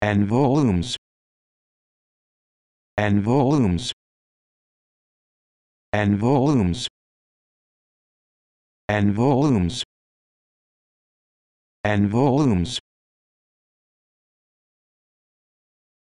and volumes and volumes and volumes and volumes and volumes